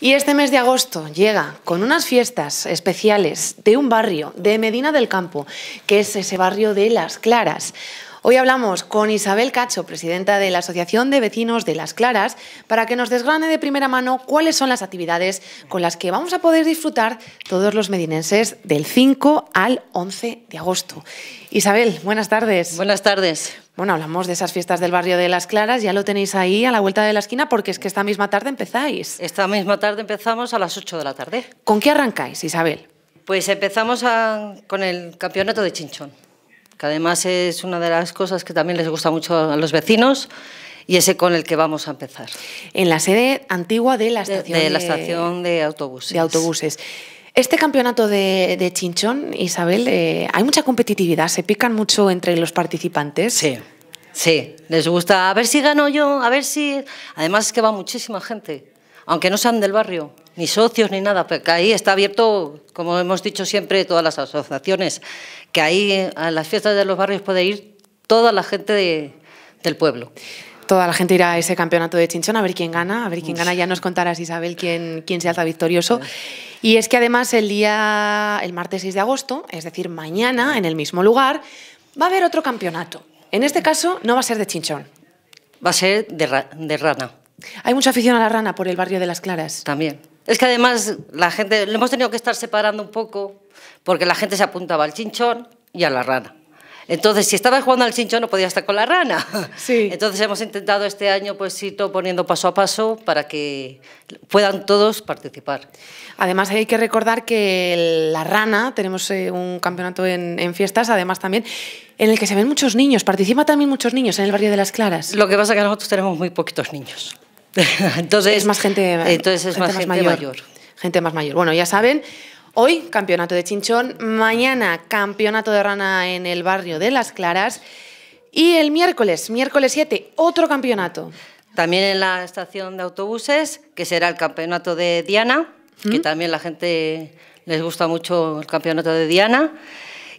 Y este mes de agosto llega con unas fiestas especiales de un barrio de Medina del Campo, que es ese barrio de Las Claras. Hoy hablamos con Isabel Cacho, presidenta de la Asociación de Vecinos de Las Claras, para que nos desgrane de primera mano cuáles son las actividades con las que vamos a poder disfrutar todos los medinenses del 5 al 11 de agosto. Isabel, buenas tardes. Buenas tardes. Bueno, hablamos de esas fiestas del barrio de Las Claras, ya lo tenéis ahí a la vuelta de la esquina porque es que esta misma tarde empezáis. Esta misma tarde empezamos a las 8 de la tarde. ¿Con qué arrancáis, Isabel? Pues empezamos con el campeonato de chinchón que además es una de las cosas que también les gusta mucho a los vecinos y ese con el que vamos a empezar. En la sede antigua de la estación de, la estación de autobuses. De autobuses. Este campeonato de, Chinchón, Isabel, eh, hay mucha competitividad, se pican mucho entre los participantes. Sí, sí, les gusta, a ver si gano yo, a ver si... Además es que va muchísima gente, aunque no sean del barrio, ni socios ni nada, porque ahí está abierto, como hemos dicho siempre, todas las asociaciones que ahí a las fiestas de los barrios puede ir toda la gente del pueblo toda la gente irá a ese campeonato de Chinchón a ver quién gana, a ver quién gana. Ya nos contarás, Isabel, quién, quién se alza victorioso. Y es que además el día, el martes 6 de agosto, es decir, mañana, en el mismo lugar, va a haber otro campeonato. En este caso no va a ser de Chinchón. Va a ser de, de rana. Hay mucha afición a la rana por el barrio de Las Claras. También. Es que además la gente, lo hemos tenido que estar separando un poco, porque la gente se apuntaba al chinchón y a la rana. Entonces, si estaba jugando al chinchón no podía estar con la rana. Sí. Entonces hemos intentado este año pues ir poniendo paso a paso para que puedan todos participar. Además hay que recordar que la rana, tenemos eh, un campeonato en, fiestas además también, en el que se ven muchos niños, participa también muchos niños en el barrio de Las Claras. Lo que pasa es que nosotros tenemos muy poquitos niños. entonces es más gente, entonces mayor, Gente más mayor. Bueno, ya saben, hoy campeonato de Chinchón, mañana campeonato de rana en el barrio de Las Claras y el miércoles, miércoles 7, otro campeonato. También en la estación de autobuses, que será el campeonato de Diana, que también la gente les gusta mucho el campeonato de Diana.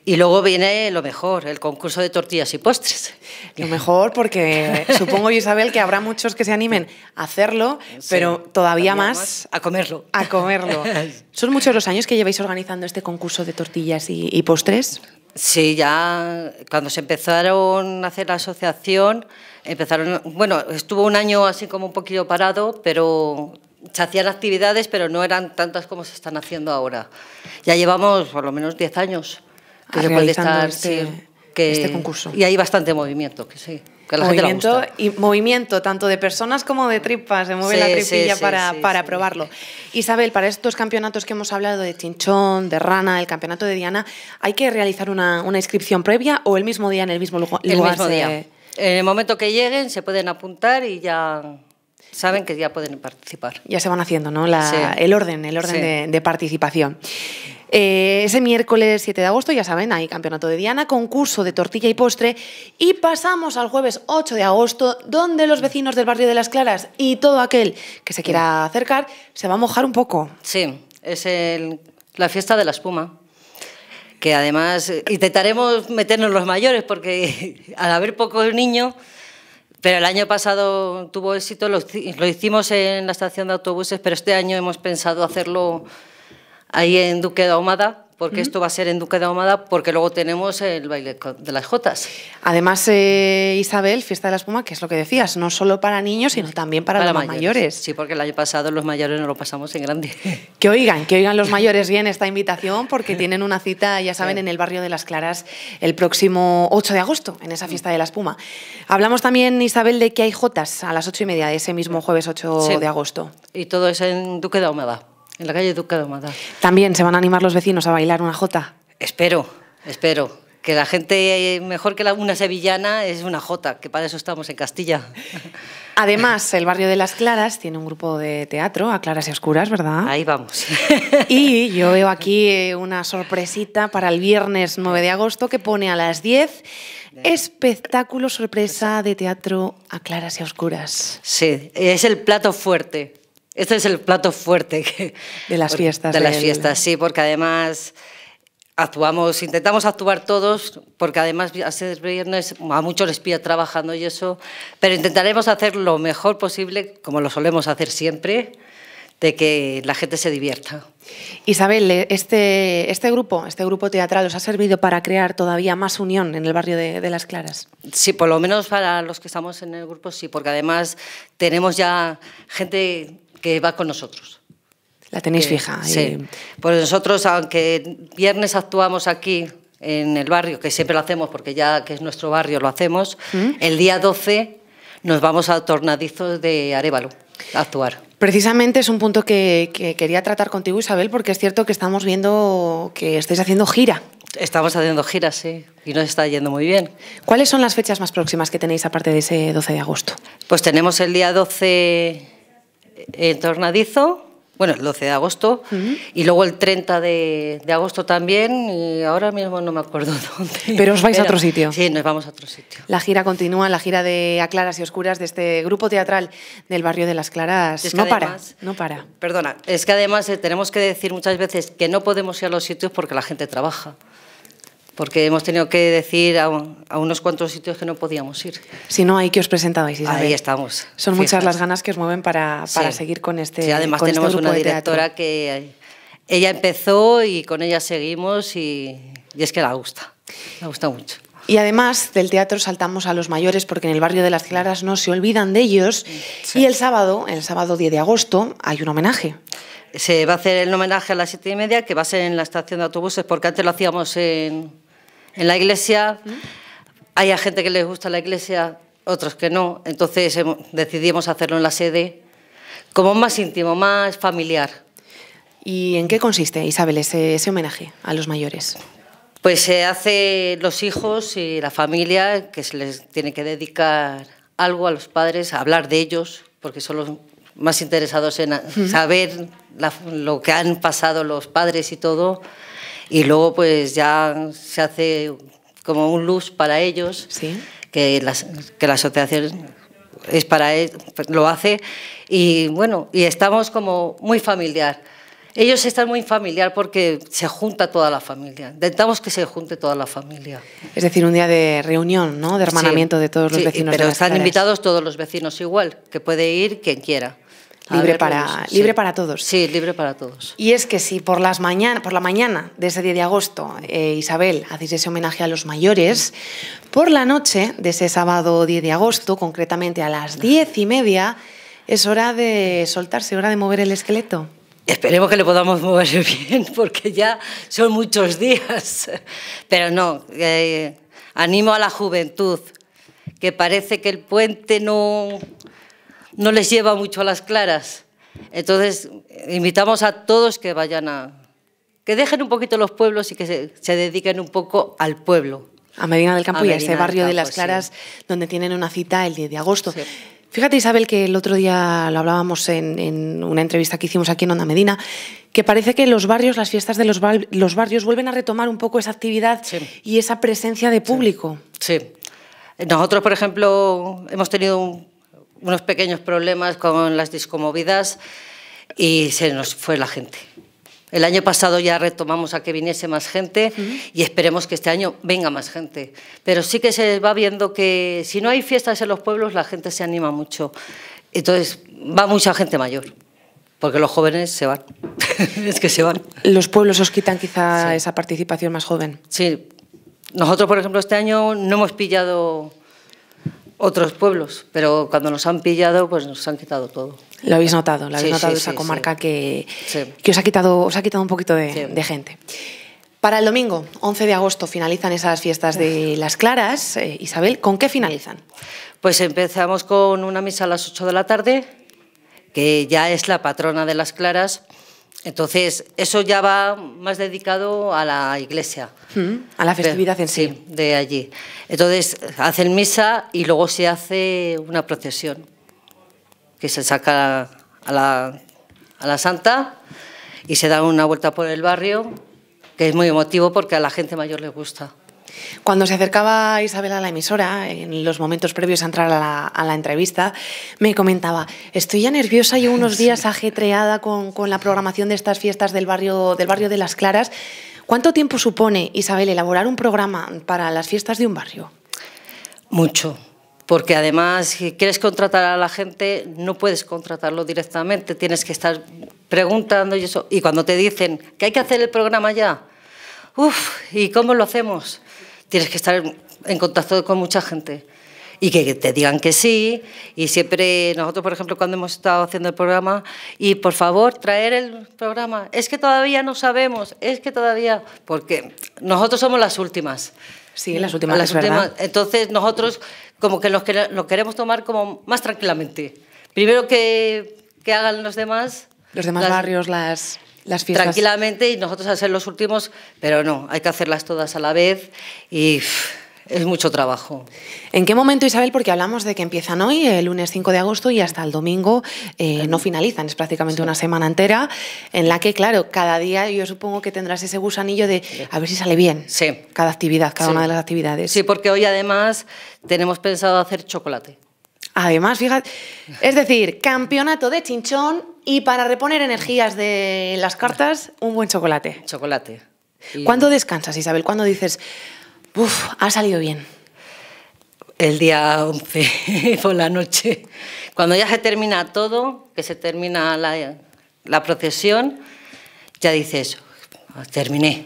Y luego viene lo mejor, el concurso de tortillas y postres. Lo mejor porque supongo, Isabel, que habrá muchos que se animen a hacerlo, pero todavía, más, a comerlo. A comerlo. ¿Son muchos los años que lleváis organizando este concurso de tortillas y, postres? Sí, ya cuando se empezaron a hacer la asociación, empezaron, bueno, estuvo un año así como un poquito parado, pero se hacían actividades, pero no eran tantas como se están haciendo ahora. Ya llevamos por lo menos 10 años que este, que, este concurso. Y hay bastante movimiento, que sí. Que la movimiento, gente gusta. y movimiento tanto de personas como de tripas, se mueve la tripilla para, para probarlo. Isabel, para estos campeonatos que hemos hablado de Chinchón, de Rana, el campeonato de Diana, ¿hay que realizar una, una inscripción previa o el mismo día en el mismo lugar? El mismo día. En el momento que lleguen se pueden apuntar y ya saben que ya pueden participar. Ya se van haciendo, ¿no? El orden, el orden de, de, participación. Eh, ese miércoles 7 de agosto, ya saben, hay campeonato de Diana, concurso de tortilla y postre. Y pasamos al jueves 8 de agosto, donde los vecinos del barrio de Las Claras y todo aquel que se quiera acercar se va a mojar un poco. Sí, es la fiesta de la espuma que además intentaremos meternos los mayores, porque al haber pocos niños, pero el año pasado tuvo éxito, lo, hicimos en la estación de autobuses, pero este año hemos pensado hacerlo ahí en Duque de Ahumada, porque esto va a ser en Duque de Ahumada, porque luego tenemos el baile de las Jotas. Además, eh, Isabel, Fiesta de la Espuma, que es lo que decías, no solo para niños, sino también para, los mayores. Sí, porque el año pasado los mayores no lo pasamos en grande. Que oigan, que oigan los mayores bien esta invitación, porque tienen una cita, ya saben, en el barrio de Las Claras el próximo 8 de agosto, en esa Fiesta de la Espuma. Hablamos también, Isabel, de que hay Jotas a las 8 y media de ese mismo jueves 8 de agosto. Y todo es en Duque de Ahumada en la calle Duque de También se van a animar los vecinos a bailar una jota. Espero, espero. Que la gente, eh, mejor que una sevillana, es una jota, que para eso estamos en Castilla. Además, el barrio de Las Claras tiene un grupo de teatro, a claras y oscuras, ¿verdad? Ahí vamos. Y yo veo aquí eh, una sorpresita para el viernes 9 de agosto que pone a las 10 espectáculo sorpresa de teatro a claras y oscuras. Sí, es el plato fuerte. Este es el plato fuerte de las fiestas. De, las fiestas, sí, porque además actuamos, intentamos actuar todos, porque además hacer viernes a muchos les pilla trabajando y eso, pero intentaremos hacer lo mejor posible, como lo solemos hacer siempre, de que la gente se divierta. Isabel, eh, este, este grupo, este grupo teatral, ¿os ha servido para crear todavía más unión en el barrio de, de Las Claras? Sí, por lo menos para los que estamos en el grupo sí, porque además tenemos ya gente que va con nosotros. La tenéis fija. Sí. Pues nosotros, aunque viernes actuamos aquí en el barrio, que siempre lo hacemos porque ya que es nuestro barrio lo hacemos, ¿Mm? el día 12 nos vamos a Tornadizo de Arevalo a actuar. Precisamente es un punto que, quería tratar contigo, Isabel, porque es cierto que estamos viendo que estáis haciendo gira. Estamos haciendo gira, sí, y nos está yendo muy bien. ¿Cuáles son las fechas más próximas que tenéis aparte de ese 12 de agosto? Pues tenemos el día 12 el tornadizo, bueno, el 12 de agosto, y luego el 30 de, agosto también, y ahora mismo no me acuerdo dónde. Pero os vais a otro sitio. Sí, nos vamos a otro sitio. La gira continúa, la gira de A Claras y Oscuras de este grupo teatral del barrio de Las Claras. no para, no para. Perdona, es que además eh, tenemos que decir muchas veces que no podemos ir a los sitios porque la gente trabaja porque hemos tenido que decir a, unos cuantos sitios que no podíamos ir. Si no, ahí que os presentabais, Ahí estamos. Son muchas las ganas que os mueven para, seguir con este Sí, además este tenemos una directora que ella empezó y con ella seguimos y, es que la gusta, la gusta mucho. Y además del teatro saltamos a los mayores porque en el barrio de Las Claras no se olvidan de ellos. Y el sábado, el sábado 10 de agosto, hay un homenaje. Se va a hacer el homenaje a las siete y media, que va a ser en la estación de autobuses, porque antes lo hacíamos en, en la iglesia. ¿Mm? Hay gente que les gusta la iglesia, otros que no. Entonces decidimos hacerlo en la sede, como más íntimo, más familiar. ¿Y en qué consiste, Isabel, ese, homenaje a los mayores? Pues se hace los hijos y la familia, que se les tiene que dedicar algo a los padres, a hablar de ellos, porque son los más interesados en saber lo que han pasado los padres y todo. Y luego pues ya se hace como un luz para ellos, que, que la asociación es para él, lo hace y bueno, y estamos como muy familiar. Ellos están muy familiar porque se junta toda la familia. Intentamos que se junte toda la familia. Es decir, un día de reunión, ¿no? De hermanamiento de todos los vecinos. Pero están invitados todos los vecinos igual, que puede ir quien quiera. Libre pues, para, libre para todos. Sí, libre para todos. Y es que si por, las por la mañana de ese día de agosto, eh, Isabel, hacéis ese homenaje a los mayores, por la noche de ese sábado 10 de agosto, concretamente a las diez y media, es hora de soltarse, hora de mover el esqueleto. Esperemos que le podamos mover bien, porque ya son muchos días. Pero no, eh, animo a la juventud, que parece que el puente no no les lleva mucho a las claras. Entonces, invitamos a todos que vayan a... que dejen un poquito los pueblos y que se, dediquen un poco al pueblo. A Medina del Campo y a ese barrio de Las Claras, donde tienen una cita el 10 de agosto. Fíjate, Isabel, que el otro día lo hablábamos en, una entrevista que hicimos aquí en Onda Medina, que parece que los barrios, las fiestas de los, los barrios, vuelven a retomar un poco esa actividad y esa presencia de público. Sí. sí. Nosotros, por ejemplo, hemos tenido un unos pequeños problemas con las discomovidas y se nos fue la gente. El año pasado ya retomamos a que viniese más gente y esperemos que este año venga más gente. Pero sí que se va viendo que si no hay fiestas en los pueblos, la gente se anima mucho. Entonces va mucha gente mayor, porque los jóvenes se van. es que se van. Los pueblos os quitan quizá esa participación más joven. Sí. Nosotros, por ejemplo, este año no hemos pillado otros pueblos, pero cuando nos han pillado, pues nos han quitado todo. Lo habéis notado, lo habéis notado esa comarca que, os, ha quitado, os ha quitado un poquito de, gente. Para el domingo, 11 de agosto, finalizan esas fiestas de Las Claras. Eh, Isabel, ¿con qué finalizan? Pues empezamos con una misa a las 8 de la tarde, que ya es la patrona de Las Claras entonces, eso ya va más dedicado a la iglesia. Mm, a la festividad en sí. de allí. Entonces, hacen misa y luego se hace una procesión que se saca a la, a la santa y se da una vuelta por el barrio, que es muy emotivo porque a la gente mayor le gusta. Cuando se acercaba Isabel a la emisora, en los momentos previos a entrar a la, entrevista, me comentaba, estoy ya nerviosa, y unos días ajetreada con, la programación de estas fiestas del barrio, del barrio de Las Claras. ¿Cuánto tiempo supone, Isabel, elaborar un programa para las fiestas de un barrio? Mucho, porque además, si quieres contratar a la gente, no puedes contratarlo directamente, tienes que estar preguntando y eso. Y cuando te dicen que hay que hacer el programa ya, uff, ¿y cómo lo hacemos? tienes que estar en contacto con mucha gente y que te digan que sí. Y siempre nosotros, por ejemplo, cuando hemos estado haciendo el programa, y por favor, traer el programa. Es que todavía no sabemos, es que todavía, porque nosotros somos las últimas. Sí, las últimas. Entonces nosotros como que lo queremos tomar como más tranquilamente. Primero que, hagan los demás. Los demás barrios, las las tranquilamente y nosotros a ser los últimos, pero no, hay que hacerlas todas a la vez y es mucho trabajo. ¿En qué momento, Isabel? Porque hablamos de que empiezan hoy, el lunes 5 de agosto, y hasta el domingo eh, no finalizan, es prácticamente una semana entera, en la que, claro, cada día yo supongo que tendrás ese gusanillo de a ver si sale bien cada actividad, cada una de las actividades. Sí, porque hoy además tenemos pensado hacer chocolate. Además, fíjate, es decir, campeonato de chinchón y para reponer energías de las cartas, un buen chocolate. Chocolate. ¿Cuándo descansas, Isabel? ¿Cuándo dices, uff, ha salido bien? El día 11 por la noche. Cuando ya se termina todo, que se termina la procesión, ya dices, oh, terminé.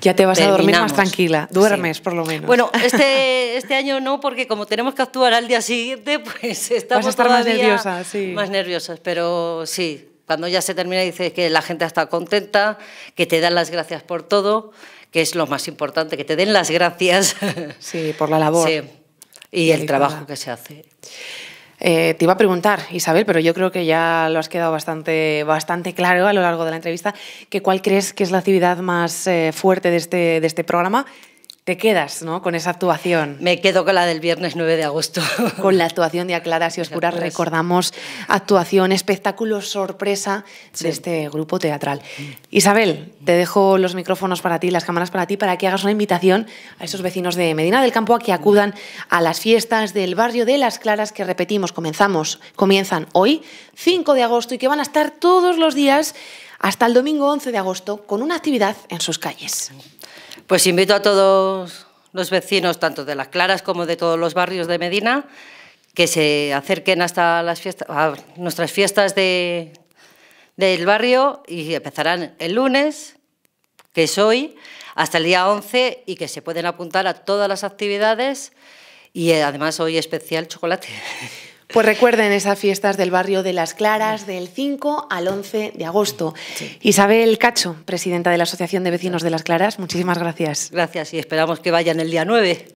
Ya te vas a dormir más tranquila, duermes por lo menos. Bueno, este, este año no, porque como tenemos que actuar al día siguiente, pues estamos vas a estar más nerviosas, sí. Más nerviosas, pero sí, cuando ya se termina dices que la gente está contenta, que te dan las gracias por todo, que es lo más importante, que te den las gracias. Sí, por la labor. Sí, y, el trabajo que se hace. Eh, te iba a preguntar, Isabel, pero yo creo que ya lo has quedado bastante, bastante claro a lo largo de la entrevista, que cuál crees que es la actividad más eh, fuerte de este, de este programa te quedas, ¿no? Con esa actuación. Me quedo con la del viernes 9 de agosto. Con la actuación de Aclaras y Oscuras recordamos actuación, espectáculo sorpresa de este grupo teatral. Isabel, te dejo los micrófonos para ti, las cámaras para ti, para que hagas una invitación a esos vecinos de Medina del Campo a que acudan a las fiestas del barrio de Las Claras que repetimos, comenzamos, comienzan hoy, 5 de agosto, y que van a estar todos los días hasta el domingo 11 de agosto con una actividad en sus calles. Pues invito a todos los vecinos, tanto de Las Claras como de todos los barrios de Medina, que se acerquen hasta las a nuestras fiestas del barrio y empezarán el lunes, que es hoy, hasta el día 11 y que se pueden apuntar a todas las actividades y eh, además hoy especial chocolate. Pues recuerden esas fiestas del barrio de Las Claras del 5 al 11 de agosto. Isabel Cacho, presidenta de la Asociación de Vecinos de Las Claras, muchísimas gracias. Gracias y esperamos que vayan el día 9.